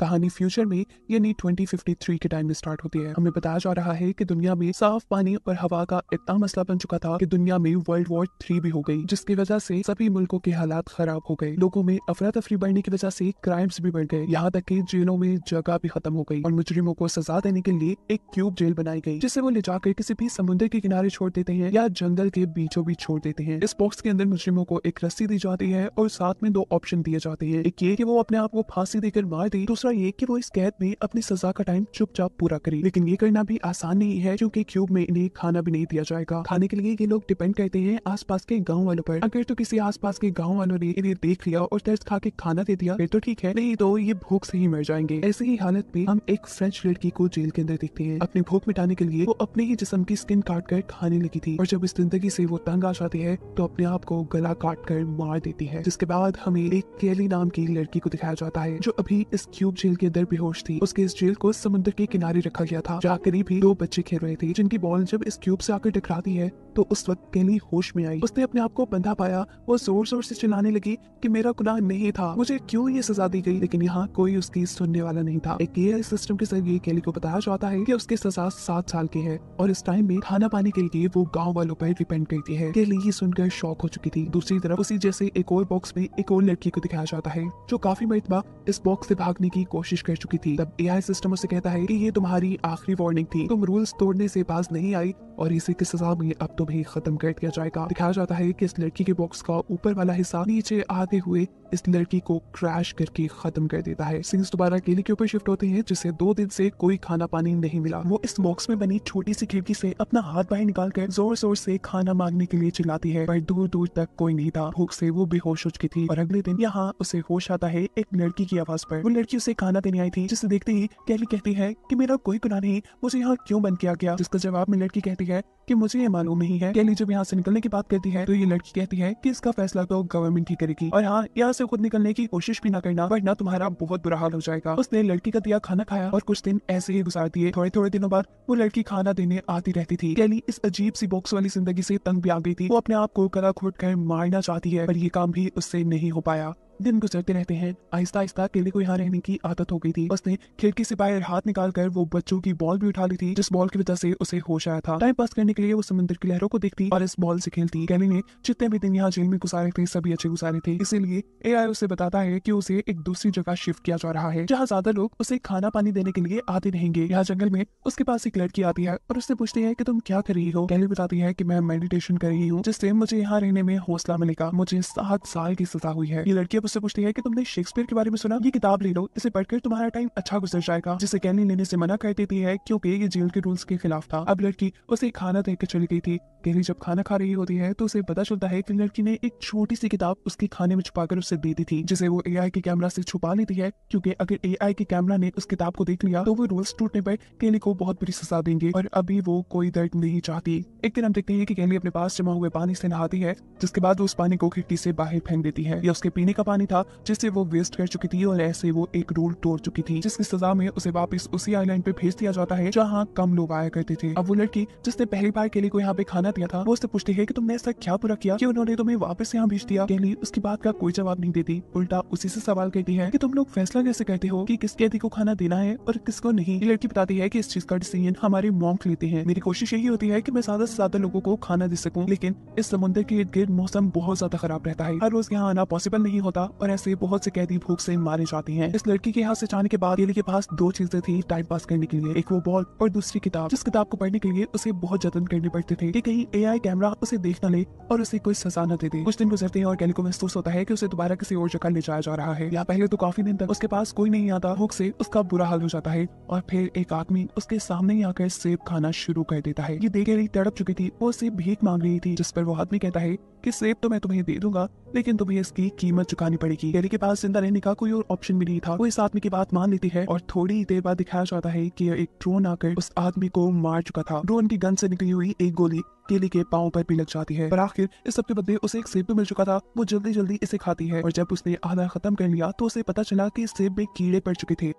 कहानी फ्यूचर में यानी 2053 के टाइम में स्टार्ट होती है हमें बताया जा रहा है कि दुनिया में साफ पानी और हवा का इतना मसला बन चुका था कि दुनिया में वर्ल्ड वॉर थ्री भी हो गई जिसकी वजह से सभी मुल्कों के हालात खराब हो गए लोगों में अफरा तफरी बढ़ने की वजह से क्राइम्स भी बढ़ गए यहाँ तक की जेलों में जगह भी खत्म हो गई और मुजरिमों को सजा देने के लिए एक क्यूब जेल बनाई गई जिसे वो ले जाकर किसी भी समुद्र के किनारे छोड़ देते हैं या जंगल के बीचों बीच छोड़ देते हैं इस बॉक्स के अंदर मुजरिमों को एक रस्सी दी जाती है और साथ में दो ऑप्शन दिए जाते हैं एक ये की वो अपने आप को फांसी देकर मार दे दूसरा दूसरा ये कि वो इस कैद में अपनी सजा का टाइम चुपचाप पूरा करे लेकिन ये करना भी आसान नहीं है क्योंकि क्यूब में इन्हें खाना भी नहीं दिया जाएगा खाने के लिए ये लोग डिपेंड करते हैं आसपास के गाँव वालों पर अगर तो किसी आसपास के गाँव वालों ने इन्हें देख लिया और तर्ज खा के खाना दे दिया फिर तो ठीक है नहीं तो ये भूख से ही मर जाएंगे ऐसी ही हालत में हम एक फ्रेंच लड़की को जेल के अंदर देखते हैं अपनी भूख मिटाने के लिए वो अपने ही जिसम की स्किन काट कर खाने लगी थी और जब इस जिंदगी से वो तंग आ जाती है तो अपने आप को गला काट कर मार देती है जिसके बाद हमें एक केली नाम की लड़की को दिखाया जाता है जो अभी इस क्यूब जेल के अंदर बेहोश थी उसके इस जेल को समुद्र के किनारे रखा गया था जहाँ करीब ही दो बच्चे खेल रहे थे जिनकी बॉल जब इस क्यूब से आकर टकराती है तो उस वक्त केली होश में आई उसने अपने आप को बंधा पाया वो जोर जोर से चिल्लाने लगी कि मेरा गुनाह नहीं था मुझे क्यों ये सजा दी गई लेकिन यहाँ कोई उसकी सुनने वाला नहीं था एक ए सिस्टम के जरिए केली को बताया जाता है की उसकी सजा सात साल की है और इस टाइम में खाना पाने के लिए वो गाँव वालों पर डिपेंड करती है केली ये सुनकर शौक हो चुकी थी दूसरी तरफ उसी जैसे एक और बॉक्स में एक और लड़की को दिखाया जाता है जो काफी मरतबा इस बॉक्स से भागने की कोशिश कर चुकी थी तब ए सिस्टम उसे कहता है की ये तुम्हारी आखिरी वार्निंग थी तुम रूल्स तोड़ने से पास नहीं आई और इसी की सजा में अब तुम भी खत्म कर दिया जाएगा दिखाया जाता है कि इस लड़की के बॉक्स का ऊपर वाला हिस्सा नीचे आते हुए इस लड़की को क्रैश करके खत्म कर देता है सिंह दोबारा अकेले के ऊपर शिफ्ट होते हैं जिसे दो दिन से कोई खाना पानी नहीं मिला वो इस बॉक्स में बनी छोटी सी खिड़की से अपना हाथ बाहर निकाल कर जोर जोर से खाना मांगने के लिए चिल्लाती है पर दूर दूर तक कोई नहीं था भूख से वो बेहोश हो चुकी थी और अगले दिन यहाँ उसे होश आता है एक लड़की की आवाज पर वो लड़की उसे खाना देने आई थी जिसे देखते ही कैली कहती है की मेरा कोई गुना नहीं मुझे यहाँ क्यों बंद किया गया जिसका जवाब में लड़की कहती है की मुझे ये मालूम नहीं है कैली जब यहाँ से निकलने की बात करती है तो ये लड़की कहती है की इसका फैसला तो गवर्नमेंट ही करेगी और हाँ यहाँ से खुद निकलने की कोशिश भी न करना वरना तुम्हारा बहुत बुरा हाल हो जाएगा उसने लड़की का दिया खाना खाया और कुछ दिन ऐसे ही गुजार दिए थोड़े थोड़े दिनों बाद वो लड़की खाना देने आती रहती थी कैली इस अजीब सी बॉक्स वाली जिंदगी से तंग भी आ गई थी वो अपने आप को गला घोट कर मारना चाहती है पर ये काम भी उससे नहीं हो पाया दिन गुजरते रहते हैं आहिस्ता आहिस्ता केले को यहाँ रहने की आदत हो गई थी उसने खिड़की से बाहर हाथ निकाल कर वो बच्चों की बॉल भी उठा ली थी जिस बॉल की वजह से उसे होश आया था टाइम पास करने के लिए वो समुद्र की लहरों को देखती और इस बॉल से खेलती केले ने जितने भी दिन यहाँ जेल में गुजारे थे सभी अच्छे गुजारे थे इसीलिए ए उसे बताता है की उसे एक दूसरी जगह शिफ्ट किया जा रहा है जहाँ ज्यादा लोग उसे खाना पानी देने के लिए आते रहेंगे यहाँ जंगल में उसके पास एक लड़की आती है और उससे पूछती है की तुम क्या कर रही हो केले बताती है की मैं मेडिटेशन कर रही हूँ जिससे मुझे यहाँ रहने में हौसला मिलेगा मुझे सात साल की सजा हुई है ये लड़की मुझसे पूछती है कि तुमने शेक्सपियर के बारे में सुना ये किताब ले लो इसे पढ़कर तुम्हारा टाइम अच्छा गुजर जाएगा जिसे कैनी लेने से मना कर देती है क्योंकि ये जेल के रूल्स के खिलाफ था अब लड़की उसे खाना देकर चली गई थी कैनी जब खाना खा रही होती है तो उसे पता चलता है की लड़की ने एक छोटी सी किताब उसके खाने में छुपा उसे दे दी थी जिसे वो ए के कैमरा से छुपा लेती है क्यूँकी अगर ए के कैमरा ने उस किताब को देख लिया तो वो रूल्स टूटने पर कैनी को बहुत बुरी सजा देंगे और अभी वो कोई दर्द नहीं चाहती एक दिन हम देखते हैं की कैली अपने पास जमा हुए पानी से नहाती है जिसके बाद वो उस पानी को खिड़की से बाहर फेंक देती है या उसके पीने का पानी पानी था जिससे वो वेस्ट कर चुकी थी और ऐसे वो एक रूल तोड़ चुकी थी जिसकी सजा में उसे वापस उसी आईलैंड पे भेज दिया जाता है जहाँ कम लोग आया करते थे अब वो लड़की जिसने पहली बार केली को यहाँ पे खाना दिया था वो उससे पूछती है की तुमने ऐसा क्या पूरा किया की कि उन्होंने तुम्हें वापस यहाँ भेज दिया केली उसकी बात का कोई जवाब नहीं देती उल्टा उसी से सवाल करती है की तुम लोग फैसला कैसे करते हो की किस कैदी को खाना देना है और किसको नहीं लड़की बताती है की इस चीज का डिसीजन हमारे मॉन्क लेते हैं मेरी कोशिश यही होती है की मैं ज्यादा ऐसी ज्यादा लोगों को खाना दे सकूँ लेकिन इस समुद्र के इर्द गिर्द मौसम बहुत ज्यादा खराब रहता है हर रोज यहाँ आना पॉसिबल नहीं होता और ऐसे बहुत से कैदी भूख से मारे जाते हैं इस लड़की के हाथ से जाने के बाद डेली के पास दो चीजें थी टाइम पास करने के लिए एक वो बॉल और दूसरी किताब जिस किताब को पढ़ने के लिए उसे बहुत जतन करने पड़ते थे की कहीं आई कैमरा उसे देख न ले और उसे कोई सजा न दे दे कुछ दिन गुजरते हैं और कैली को महसूस होता है की उसे दोबारा किसी और जगह ले जाया जा रहा है या पहले तो काफी दिन तक उसके पास कोई नहीं आता भूख से उसका बुरा हाल हो जाता है और फिर एक आदमी उसके सामने ही आकर सेब खाना शुरू कर देता है ये देखे रही तड़प चुकी थी वो उसे भीख मांग रही थी जिस पर वो आदमी कहता है कि सेब तो मैं तुम्हें दे दूंगा लेकिन तुम्हें इसकी कीमत चुकानी पड़ेगी डेली के पास जिंदा रहने का कोई और ऑप्शन भी नहीं था वो इस आदमी की बात मान लेती है और थोड़ी देर बाद दिखाया जाता है कि एक ड्रोन आकर उस आदमी को मार चुका था ड्रोन की गन से निकली हुई एक गोली केली के पाओ पर भी लग जाती है पर आखिर इस सबके बदले उसे एक सेब भी मिल चुका था वो जल्दी जल्दी इसे खाती है और जब उसने आधा खत्म कर लिया तो उसे पता चला की सेब में कीड़े पड़ चुके थे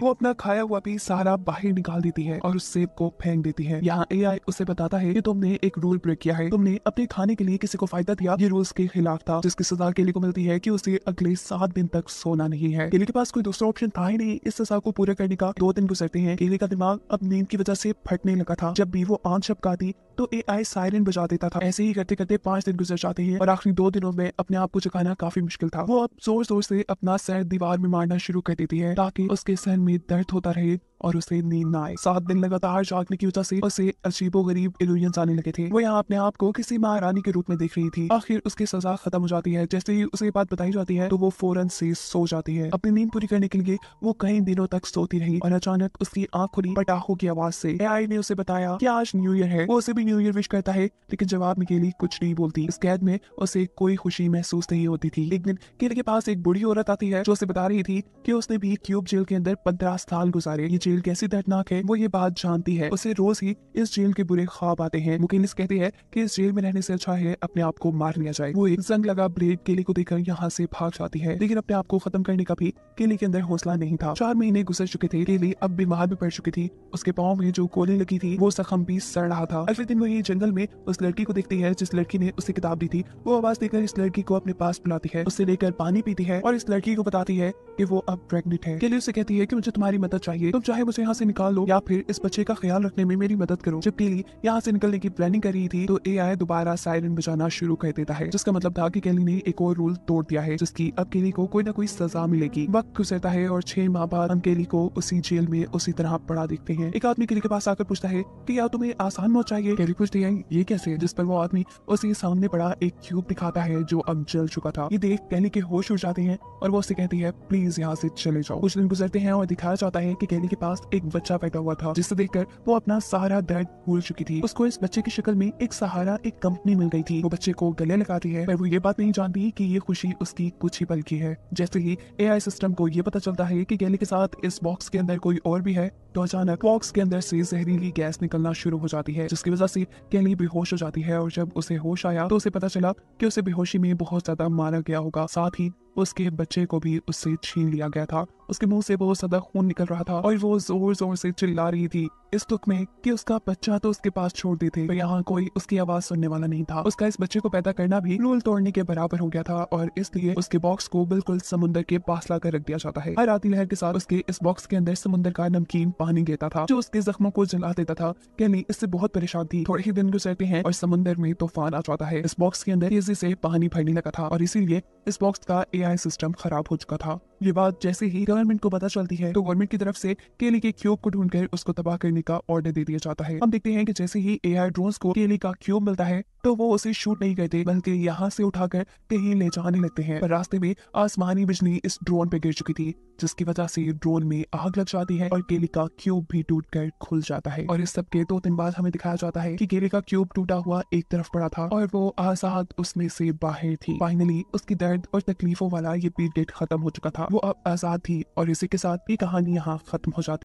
वो अपना खाया हुआ भी सहारा बाहर निकाल देती है और उस सेब को फेंक देती है यहाँ ए उसे बताता है कि तुमने एक रूल ब्रेक किया है तुमने अपने खाने के लिए किसी को फायदा दिया ये रूल्स के खिलाफ था जिसकी सजा लिए को मिलती है कि उसे अगले सात दिन तक सोना नहीं है केले के पास कोई दूसरा ऑप्शन था ही नहीं इस सजा को पूरा करने का दो दिन गुजरते हैं केले का दिमाग अब नींद की वजह से फटने लगा था जब भी वो आंख छपका तो ए आई सायरन बजा देता था ऐसे ही करते करते पांच दिन गुजर जाते हैं और आखिरी दो दिनों में अपने आप को जगाना काफी मुश्किल था वो अब जोर जोर से अपना सर दीवार में मारना शुरू कर देती है ताकि उसके सर में दर्द होता रहे और उसे नींद न आए सात दिन लगातार जागने की वजह से उसे अजीबो गरीब इल्यूजन आने लगे थे वो यहाँ अपने आप को किसी महारानी के रूप में देख रही थी आखिर उसकी सजा खत्म हो जाती है जैसे ही उसे बात बताई जाती है तो वो फौरन से सो जाती है अपनी नींद पूरी करने के लिए वो कई दिनों तक सोती रही और अचानक उसकी आँख खुली पटाखों की आवाज से आई ने उसे बताया की आज न्यू ईयर है वो उसे भी न्यू ईयर विश करता है लेकिन जवाब में लिए कुछ नहीं बोलती इस कैद में उसे कोई खुशी महसूस नहीं होती थी एक दिन के पास एक बुढ़ी औरत आती है जो उसे बता रही थी की उसने भी क्यूब जेल के अंदर पंद्रह साल गुजारे ये जेल कैसी दर्दनाक है वो ये बात जानती है उसे रोज ही इस जेल के बुरे ख्वाब आते हैं मुकिनिस कहती है कि इस जेल में रहने से अच्छा है अपने आप को मार लिया जाए वो एक जंग लगा ब्लेड केली को देखकर यहाँ से भाग जाती है लेकिन अपने आप को खत्म करने का भी केली के अंदर हौसला नहीं था चार महीने गुजर चुके थे केली अब बीमार भी पड़ चुकी थी उसके पाँव में जो गोली लगी थी वो जख्म भी सड़ रहा था अगले दिन वो ये जंगल में उस लड़की को देखती है जिस लड़की ने उसे किताब दी थी वो आवाज देकर इस लड़की को अपने पास बुलाती है उसे लेकर पानी पीती है और इस लड़की को बताती है की वो अब प्रेगनेंट है केली उसे कहती है की मुझे तुम्हारी मदद चाहिए तुम चाहे चाहे मुझे यहाँ से निकाल लो या फिर इस बच्चे का ख्याल रखने में मेरी मदद करो जब केली यहाँ से निकलने की प्लानिंग कर रही थी तो ए दोबारा सायरन बजाना शुरू कर देता है जिसका मतलब था की केली ने एक और रूल तोड़ दिया है जिसकी अब केली को कोई ना कोई सजा मिलेगी वक्त गुजरता है और छह माह बाद हम केली को उसी जेल में उसी तरह पड़ा देखते हैं एक आदमी केली के पास आकर पूछता है की या तुम्हें आसान मौत चाहिए केली पूछती है ये कैसे जिस पर वो आदमी उसे सामने पड़ा एक क्यूब दिखाता है जो अब जल चुका था ये देख केली के होश उड़ जाते हैं और वो उसे कहती है प्लीज यहाँ से चले जाओ कुछ दिन गुजरते हैं और दिखाया जाता है की केली के पास पास एक बच्चा पैदा हुआ था जिसे देखकर वो अपना सहारा दर्द भूल चुकी थी उसको इस बच्चे की शक्ल में एक सहारा एक कंपनी मिल गई थी वो बच्चे को गले लगाती है पर वो ये बात नहीं जानती कि ये खुशी उसकी कुछ ही पल की है जैसे ही आई सिस्टम को ये पता चलता है की गैली के साथ इस बॉक्स के अंदर कोई और भी है तो अचानक बॉक्स के अंदर से जहरीली गैस निकलना शुरू हो जाती है जिसकी वजह से कैली बेहोश हो जाती है और जब उसे होश आया तो उसे पता चला कि उसे बेहोशी में बहुत ज्यादा मारा गया होगा साथ ही उसके बच्चे को भी उससे छीन लिया गया था उसके मुंह से बहुत ज्यादा खून निकल रहा था और वो जोर जोर से चिल्ला रही थी इस दुख में कि उसका बच्चा तो उसके पास छोड़ दी थी यहाँ कोई उसकी आवाज सुनने वाला नहीं था उसका इस बच्चे को पैदा करना भी रूल तोड़ने के बराबर हो गया था और इसलिए उसके बॉक्स को बिल्कुल समुद्र के पास ला कर रख दिया जाता है हर आती लहर के साथ उसके इस बॉक्स के अंदर समुद्र का नमकीन पानी गिरता था जो उसके जख्मों को जला देता था कहनी इससे बहुत परेशान थी थोड़े ही दिन गुजरते हैं और समुद्र में तूफान आ जाता है इस बॉक्स के अंदर तेजी से पानी भरने लगा था और इसीलिए इस बॉक्स का ए सिस्टम खराब हो चुका था ये बात जैसे ही गवर्नमेंट को पता चलती है तो गवर्नमेंट की तरफ से केले के क्यूब को ढूंढ कर उसको तबाह करने का ऑर्डर दे दिया जाता है हम देखते हैं कि जैसे ही एआई ड्रोन को केले का क्यूब मिलता है तो वो उसे शूट नहीं करते बल्कि यहाँ से उठाकर कहीं ले जाने लगते हैं पर रास्ते में आसमानी बिजली इस ड्रोन पे गिर चुकी थी जिसकी वजह से ड्रोन में आग लग जाती है और केली का क्यूब भी टूट कर खुल जाता है और इस सब के दो दिन बाद हमें दिखाया जाता है कि केली का क्यूब टूटा हुआ एक तरफ पड़ा था और वो आजाद उसमें से बाहर थी फाइनली उसकी दर्द और तकलीफों वाला ये पीरियड खत्म हो चुका था वो अब आजाद थी और इसी के साथ ये कहानी यहाँ खत्म हो जाती